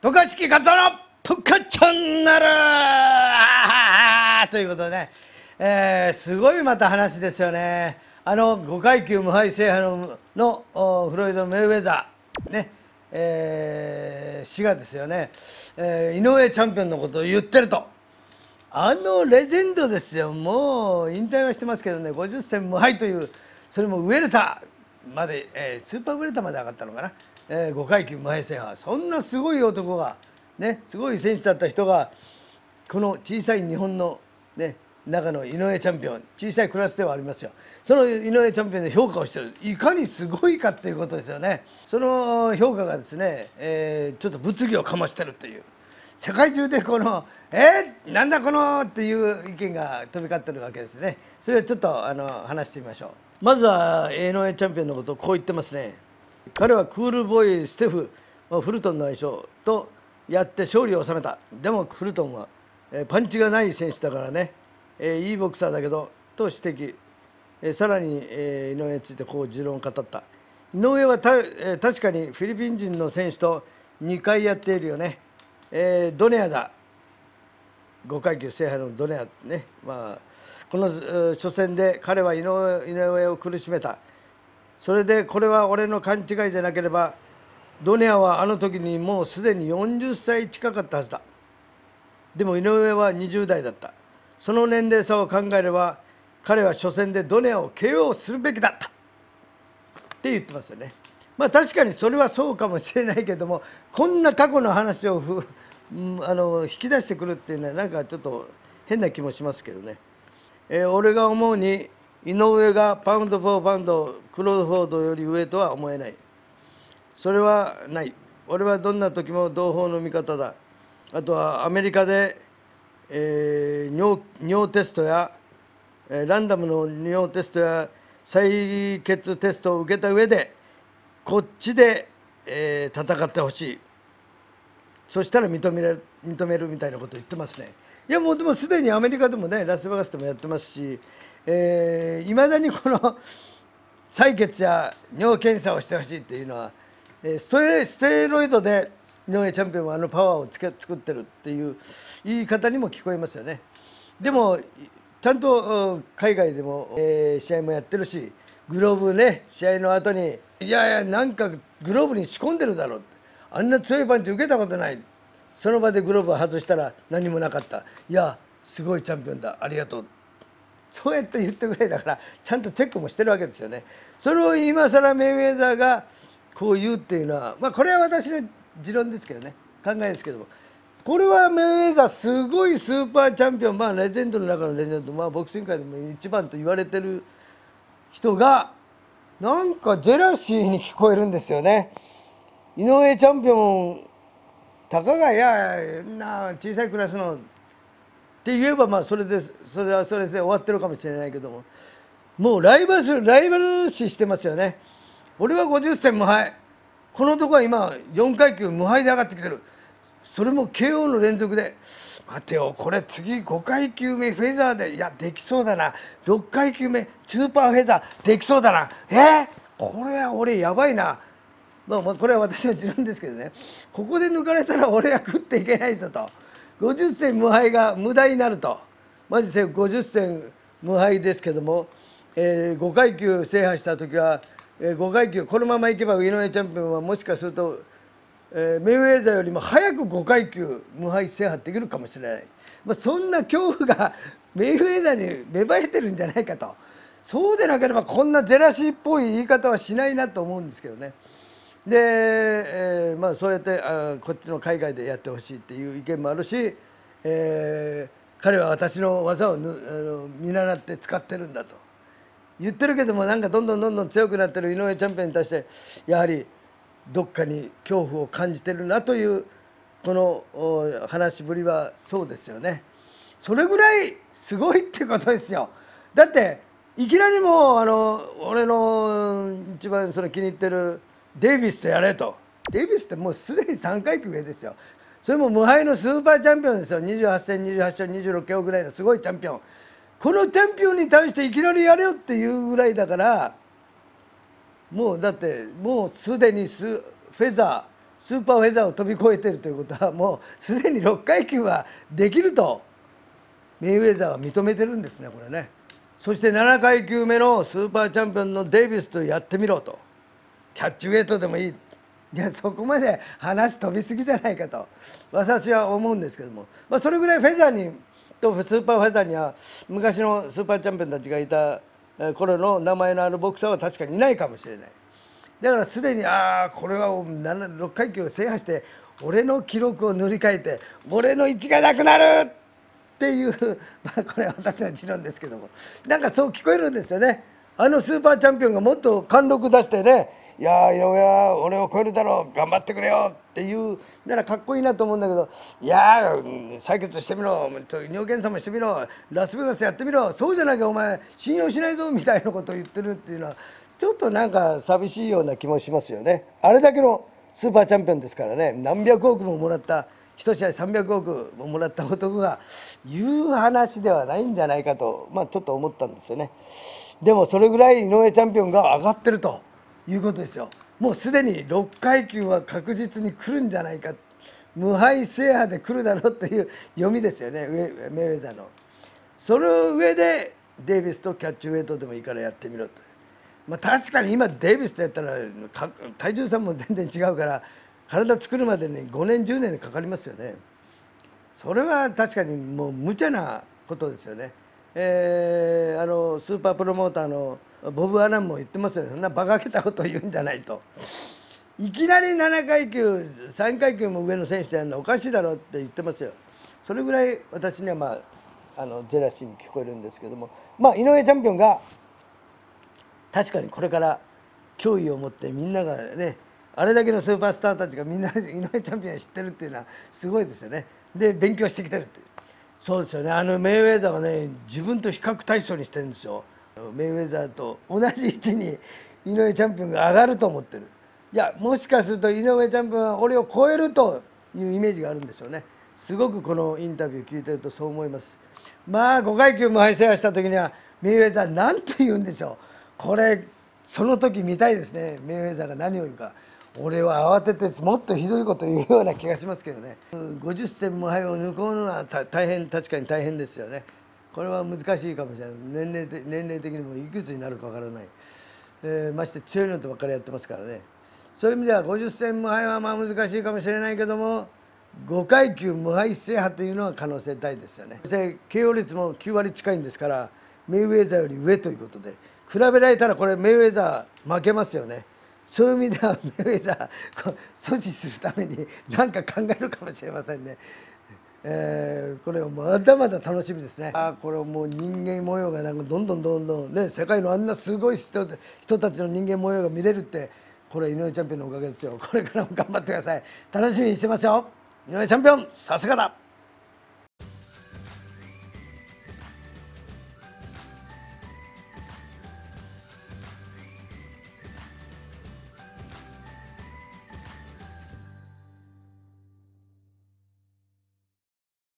渡嘉敷勝太の特化チャンネルということでね、えー、すごいまた話ですよねあの5階級無敗制覇ののフロイド・メイウェザーねえー、滋賀ですよね、えー、井上チャンピオンのことを言ってるとあのレジェンドですよもう引退はしてますけどね50戦無敗というそれもウェルターまで、えー、スーパーウェルターまで上がったのかなえー、5階級無敗戦はそんなすごい男が、ね、すごい選手だった人がこの小さい日本の、ね、中の井上チャンピオン小さいクラスではありますよその井上チャンピオンの評価をしてるいかにすごいかっていうことですよねその評価がですね、えー、ちょっと物議をかましてるという世界中でこの「えー、なんだこの!」っていう意見が飛び交ってるわけですねそれをちょっとあの話してみましょうまずは井上チャンピオンのことをこう言ってますね彼はクールボーイステフフルトンの愛称とやって勝利を収めたでもフルトンはパンチがない選手だからねいいボクサーだけどと指摘さらに井上についてこう持論を語った井上は確かにフィリピン人の選手と2回やっているよね、えドネアだ5階級制覇のドネアね、まあ、この初戦で彼は井上井上を苦しめたそれでこれは俺の勘違いじゃなければドネアはあの時にもうすでに40歳近かったはずだでも井上は20代だったその年齢差を考えれば彼は初戦でドネアを KO するべきだったって言ってますよねまあ確かにそれはそうかもしれないけどもこんな過去の話をふ、うん、あの引き出してくるっていうのはなんかちょっと変な気もしますけどね、えー、俺が思うに井上がパウンド・フォー・パウンドクロードフォードより上とは思えないそれはない俺はどんな時も同胞の味方だあとはアメリカで、えー、尿尿テストや、えー、ランダムの尿テストや採血テストを受けた上でこっちで、えー、戦ってほしいそしたら認める認めるみたいなことを言ってますね。いやもうでもすでにアメリカでもねラスベガスでもやってますしいま、えー、だにこの 採血や尿検査をしてほしいっていうのはステステロイドで尿上チャンピオンはあのパワーをつけ作ってるっていう言い方にも聞こえますよね。でもちゃんと海外でも、えー、試合もやってるしグローブね試合の後にいやいやなんかグローブに仕込んでるだろうってあんな強いパンチ受けたことないその場でグローブを外したら何もなかったいやすごいチャンピオンだありがとうそうやって言ったぐらいだからちゃんとチェックもしてるわけですよね。それを今更メイウェザーがこう言うっていうのは、まあ、これは私の持論ですけどね考えですけどもこれはメイウェザーすごいスーパーチャンピオンまあレジェンドの中のレジェンド、まあ、ボクシング界でも一番と言われてる人がなんかジェラシーに聞こえるんですよね。井上チャンピオンたかがやな小さいクラスのって言えばまあそれでそれはそれで終わってるかもしれないけどももうライバルライバル視してますよね俺は50戦無敗このとこは今4階級無敗で上がってきてるそれも KO の連続で待てよこれ次5階級目フェザーでいやできそうだな6階級目スーパーフェザーできそうだなえー、これは俺やばいなまあ、これは私の持論ですけどねここで抜かれたら俺は食っていけないぞと50戦無敗が無駄になるとマジで50戦無敗ですけども、えー、5階級制覇した時は、えー、5階級このままいけば井上チャンピオンはもしかすると、えー、メイウェザーよりも早く5階級無敗制覇できるかもしれない、まあ、そんな恐怖が メイウェザーに芽生えてるんじゃないかとそうでなければこんなゼラシーっぽい言い方はしないなと思うんですけどね。で、えーまあ、そうやってあこっちの海外でやってほしいっていう意見もあるし、えー、彼は私の技をぬあの見習って使ってるんだと言ってるけどもなんかどんどんどんどん強くなってる井上チャンピオンに対してやはりどっかに恐怖を感じてるなというこの話しぶりはそうですよね。それぐらいすごいってことですよ。だっていきなりもうあの俺の一番その気に入ってるデイビスとやれとデイビスってもうすでに3階級上ですよそれも無敗のスーパーチャンピオンですよ28戦28勝26強ぐらいのすごいチャンピオンこのチャンピオンに対していきなりやれよっていうぐらいだからもうだってもうすでにスフェザースーパーフェザーを飛び越えてるということはもうすでに6階級はできるとメイウェザーは認めてるんですねこれねそして7階級目のスーパーチャンピオンのデイビスとやってみろと。キャッチウェイトでもいいいやそこまで話飛びすぎじゃないかと私は思うんですけども、まあ、それぐらいフェザーにとスーパーフェザーには昔のスーパーチャンピオンたちがいた頃の名前のあるボクサーは確かにいないかもしれないだからすでにああこれは6階級を制覇して俺の記録を塗り替えて俺の位置がなくなるっていう、まあ、これは私の持論ですけどもなんかそう聞こえるんですよね。あのスーパーチャンピオンがもっと貫禄出してね「いや井上は俺を超えるだろう頑張ってくれよ」っていうならかっこいいなと思うんだけど「いや採血してみろ尿検査もしてみろラスベガスやってみろそうじゃなきゃお前信用しないぞ」みたいなことを言ってるっていうのはちょっとなんか寂しいような気もしますよね。あれだけのスーパーチャンピオンですからね何百億ももらった1試合300億ももらった男が言う話ではないんじゃないかと、まあ、ちょっと思ったんですよね。でもそれぐらい井上チャンピオンが上がってるということですよ。もうすでに6階級は確実に来るんじゃないか無敗制覇で来るだろうという読みですよねメイウェザーの。その上でデイビスとキャッチウェイトでもいいからやってみろと。まあ、確かに今デイビスとやったら体重差も全然違うから体作るまでに、5年10年でかかりますよね。それは確かにもう無茶なことですよね。えー、あのスーパープロモーターのボブ・アランも言ってますよねそんな馬鹿げたこと言うんじゃないと。いきなり7階級3階級も上の選手でやるのおかしいだろうって言ってますよ。それぐらい私には、まあ、あのジェラシーに聞こえるんですけども、まあ、井上チャンピオンが確かにこれから脅威を持ってみんながねあれだけのスーパースターたちがみんな井上チャンピオン知ってるっていうのはすごいですよね。で勉強してきてるっていう。そうですよねあのメイウェザーがね自分と比較対象にしてるんですよメイウェザーと同じ位置に井上チャンピオンが上がると思ってるいやもしかすると井上チャンピオンは俺を超えるというイメージがあるんでしょうねすごくこのインタビュー聞いてるとそう思いますまあ5階級無敗制覇した時にはメイウェザー何て言うんでしょうこれその時見たいですねメイウェザーが何を言うか。俺は慌ててもっとひどいこと言うような気がしますけどね50戦無敗を抜こうのは大変確かに大変ですよねこれは難しいかもしれない年齢年齢的にもいくつになるかわからない、えー、まして強いのとばっかりやってますからねそういう意味では50戦無敗はまあ難しいかもしれないけども5階級無敗制覇というのは可能性大ですよねそして KO 率も9割近いんですからメイウェザーより上ということで比べられたらこれメイウェザー負けますよね。そういう意味ではめめさ阻止するために何か考えるかもしれませんね。えー、これまだまだ楽しみですねあこれもう人間模様がなんかどんどんどんどんね世界のあんなすごい人人たちの人間模様が見れるってこれ井上チャンピオンのおかげですよこれからも頑張ってください楽しみにしてますよ井上チャンピオンさすがだ